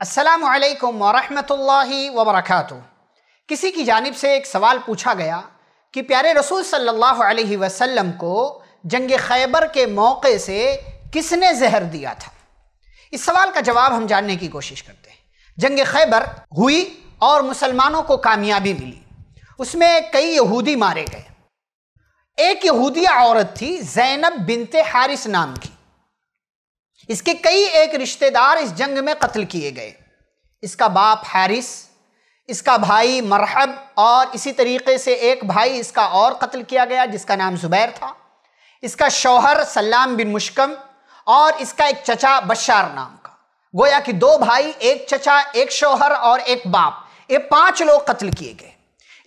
असलकम वरहि वबरक किसी की जानब से एक सवाल पूछा गया कि प्यारे रसूल सल्लल्लाहु अलैहि वसल्लम को जंग खैबर के मौके से किसने जहर दिया था इस सवाल का जवाब हम जानने की कोशिश करते हैं जंग खैबर हुई और मुसलमानों को कामयाबी मिली उसमें कई यहूदी मारे गए एक यहूदिया औरत थी जैनब बिनते हारिस नाम की इसके कई एक रिश्तेदार इस जंग में कत्ल किए गए इसका बाप हैरिस इसका भाई मरहब और इसी तरीके से एक भाई इसका और कत्ल किया गया जिसका नाम ज़ुबैर था इसका शौहर सलाम बिन मुशकम और इसका एक चचा बशार नाम का गोया कि दो भाई एक चचा एक शौहर और एक बाप ये पांच लोग कत्ल किए गए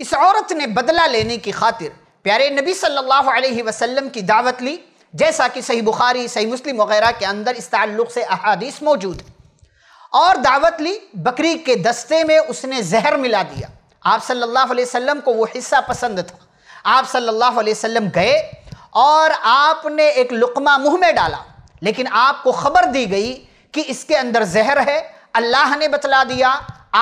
इस औरत ने बदला लेने की खातिर प्यारे नबी सल्लल्लाहु अलैहि वसल्लम की दावत ली जैसा कि सही बुखारी सही मुस्लिम वगैरह के अंदर इस ताल्लुक से अहादीस मौजूद है और दावत ली बकरी के दस्ते में उसने जहर मिला दिया आप सल्लल्लाहु अलैहि वसल्लम को वो हिस्सा पसंद था आप सल्लल्लाहु अलैहि वसल्लम गए और आपने एक लुकमा मुंह में डाला लेकिन आपको खबर दी गई कि इसके अंदर जहर है अल्लाह ने बतला दिया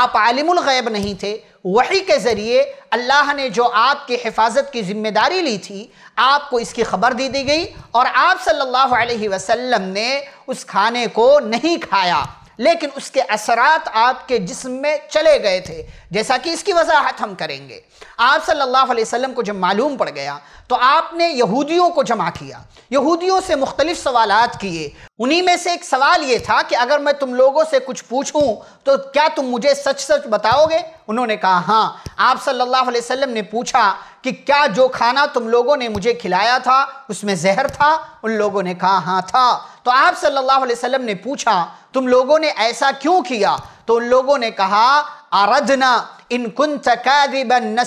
आप आलिमुल गैब नहीं थे वही के ज़रिए अल्लाह ने जो आपकी हिफाजत की ज़िम्मेदारी ली थी आपको इसकी ख़बर दे दी गई और आप सल्लल्लाहु अलैहि वसल्लम ने उस खाने को नहीं खाया लेकिन उसके असरात आपके जिस्म में चले गए थे जैसा कि इसकी वजाहत हम करेंगे आप सल्लल्लाहु अलैहि वसल्लम को जब मालूम पड़ गया तो आपने यहूदियों को जमा किया यहूदियों से मुख्तलिफ सवाल किए उन्हीं में से एक सवाल ये था कि अगर मैं तुम लोगों से कुछ पूछूं तो क्या तुम मुझे सच सच बताओगे उन्होंने कहा हाँ आप सल्लल्लाहु अलैहि वसल्लम ने पूछा कि क्या जो खाना तुम लोगों ने मुझे खिलाया था उसमें जहर था उन लोगों ने कहा हाँ था तो आप सल्लल्लाहु अलैहि वसल्लम ने पूछा तुम लोगों ने ऐसा क्यों किया तो उन लोगों ने कहा आरजना इन कुन चकादिबन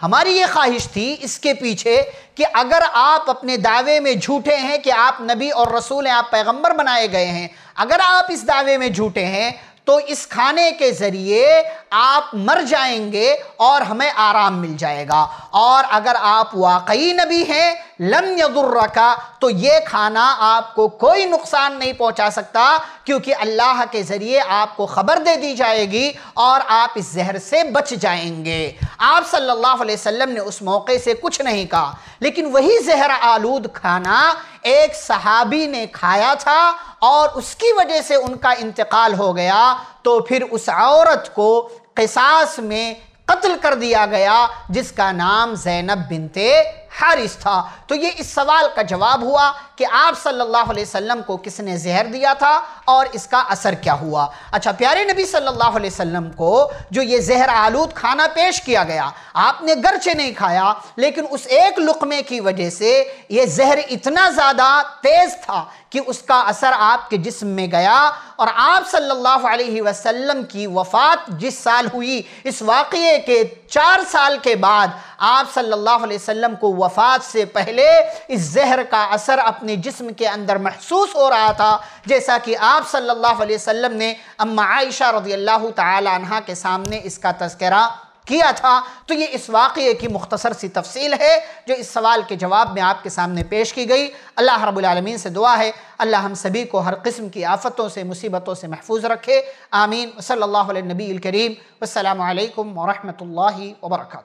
हमारी ये ख्वाहिश थी इसके पीछे कि अगर आप अपने दावे में झूठे हैं कि आप नबी और रसूल हैं आप पैगंबर बनाए गए हैं अगर आप इस दावे में झूठे हैं तो इस खाने के ज़रिए आप मर जाएंगे और हमें आराम मिल जाएगा और अगर आप वाकई नबी हैं लम यदुर्र का तो ये खाना आपको कोई नुकसान नहीं पहुंचा सकता क्योंकि अल्लाह के ज़रिए आपको ख़बर दे दी जाएगी और आप इस जहर से बच जाएंगे आप सल्लल्लाहु अलैहि वसल्लम ने उस मौके से कुछ नहीं कहा लेकिन वही जहर आलूद खाना एक सहाबी ने खाया था और उसकी वजह से उनका इंतकाल हो गया तो फिर उस औरत को किसास में कत्ल कर दिया गया जिसका नाम जैनब बिनते हारिस था तो ये इस सवाल का जवाब हुआ कि आप सल्लल्लाहु अलैहि वसल्लम को किसने जहर दिया था और इसका असर क्या हुआ अच्छा प्यारे नबी सल्लल्लाहु अलैहि वसल्लम को जो ये जहर आलूद खाना पेश किया गया आपने गर्चे नहीं खाया लेकिन उस एक लुकमे की वजह से ये जहर इतना ज़्यादा तेज़ था कि उसका असर आपके जिस्म में गया और आप सल्लल्लाहु अलैहि वसल्लम की वफ़ात जिस साल हुई इस वाक़े के चार साल के बाद आप सल्लल्लाहु अलैहि वसल्लम को वफात से पहले इस जहर का असर अपने जिस्म के अंदर महसूस हो रहा था जैसा कि आप सल्लल्लाहु अलैहि वसल्लम ने अम्मा आयशा रजी अल्लाह तला के सामने इसका तस्करा किया था तो ये इस वाक़े की मुख्तसर सी तफसील है जो इस सवाल के जवाब में आपके सामने पेश की गई अल्लाह रबालमीन से दुआ है अल्लाह हम सभी को हर किस्म की आफ़तों से मुसीबतों से महफूज रखे आमीन सल्ला नबी करीम वालकम वरहमल वर्का